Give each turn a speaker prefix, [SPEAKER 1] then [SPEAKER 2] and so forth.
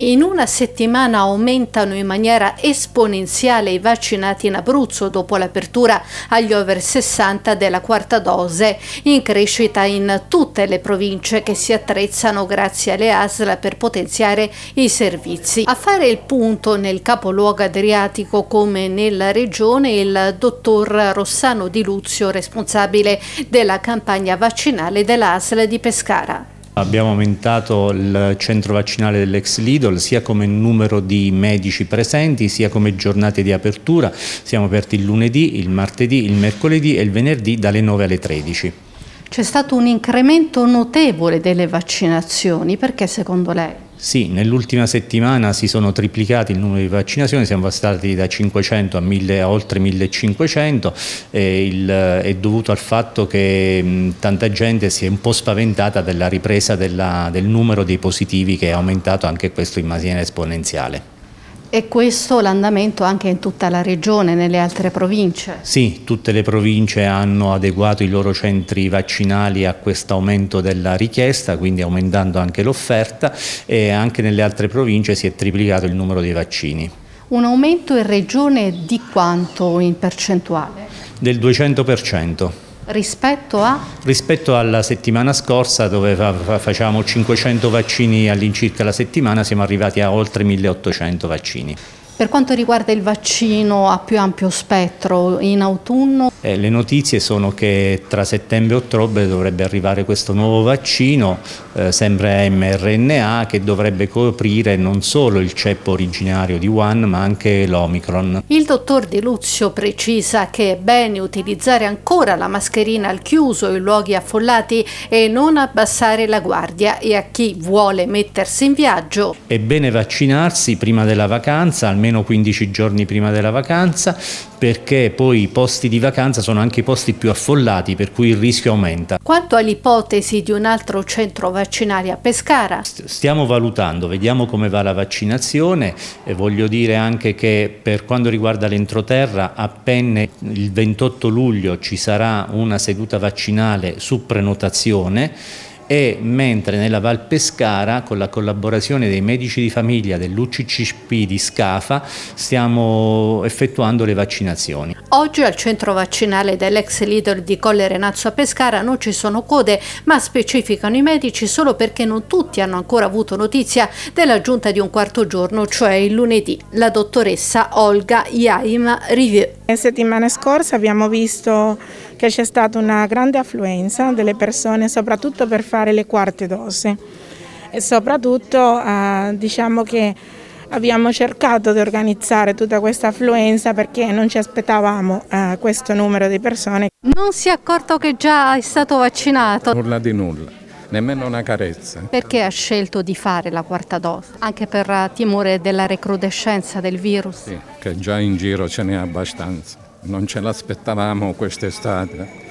[SPEAKER 1] In una settimana aumentano in maniera esponenziale i vaccinati in Abruzzo dopo l'apertura agli over 60 della quarta dose, in crescita in tutte le province che si attrezzano grazie alle ASL per potenziare i servizi. A fare il punto nel capoluogo adriatico come nella regione il dottor Rossano Di Luzio, responsabile della campagna vaccinale dell'ASL di Pescara.
[SPEAKER 2] Abbiamo aumentato il centro vaccinale dell'ex Lidl sia come numero di medici presenti sia come giornate di apertura. Siamo aperti il lunedì, il martedì, il mercoledì e il venerdì dalle 9 alle 13.
[SPEAKER 1] C'è stato un incremento notevole delle vaccinazioni, perché secondo lei?
[SPEAKER 2] Sì, nell'ultima settimana si sono triplicati il numero di vaccinazioni, siamo passati da 500 a, 1000, a oltre 1500, e il, è dovuto al fatto che mh, tanta gente si è un po' spaventata della ripresa della, del numero dei positivi che è aumentato anche questo in maniera esponenziale.
[SPEAKER 1] E questo l'andamento anche in tutta la regione, nelle altre province?
[SPEAKER 2] Sì, tutte le province hanno adeguato i loro centri vaccinali a questo aumento della richiesta, quindi aumentando anche l'offerta e anche nelle altre province si è triplicato il numero dei vaccini.
[SPEAKER 1] Un aumento in regione di quanto in percentuale?
[SPEAKER 2] Del 200%.
[SPEAKER 1] Rispetto a?
[SPEAKER 2] Rispetto alla settimana scorsa dove facciamo 500 vaccini all'incirca la settimana siamo arrivati a oltre 1800 vaccini.
[SPEAKER 1] Per quanto riguarda il vaccino a più ampio spettro in autunno?
[SPEAKER 2] Eh, le notizie sono che tra settembre e ottobre dovrebbe arrivare questo nuovo vaccino eh, sempre mRNA che dovrebbe coprire non solo il ceppo originario di Wuhan ma anche l'Omicron.
[SPEAKER 1] Il dottor Di Luzio precisa che è bene utilizzare ancora la mascherina al chiuso in luoghi affollati e non abbassare la guardia e a chi vuole mettersi in viaggio.
[SPEAKER 2] È bene vaccinarsi prima della vacanza, almeno 15 giorni prima della vacanza, perché poi i posti di vacanza sono anche i posti più affollati per cui il rischio aumenta.
[SPEAKER 1] Quanto all'ipotesi di un altro centro vaccinale a Pescara?
[SPEAKER 2] Stiamo valutando, vediamo come va la vaccinazione e eh, voglio dire anche che per quanto riguarda l'entroterra appena il 28 luglio ci sarà una seduta vaccinale su prenotazione e mentre nella Val Pescara con la collaborazione dei medici di famiglia dell'UCCP di Scafa stiamo effettuando le vaccinazioni.
[SPEAKER 1] Oggi al centro vaccinale dell'ex leader di Colle Renazzo a Pescara non ci sono code ma specificano i medici solo perché non tutti hanno ancora avuto notizia dell'aggiunta di un quarto giorno cioè il lunedì la dottoressa Olga Iaim Rivieux. Le settimane scorse abbiamo visto che c'è stata una grande affluenza delle persone, soprattutto per fare le quarte dose. E soprattutto eh, diciamo che abbiamo cercato di organizzare tutta questa affluenza perché non ci aspettavamo eh, questo numero di persone. Non si è accorto che già è stato vaccinato?
[SPEAKER 2] Nulla di nulla nemmeno una carezza.
[SPEAKER 1] Perché ha scelto di fare la quarta dose? Anche per eh, timore della recrudescenza del virus? Sì,
[SPEAKER 2] che già in giro ce n'è abbastanza. Non ce l'aspettavamo quest'estate.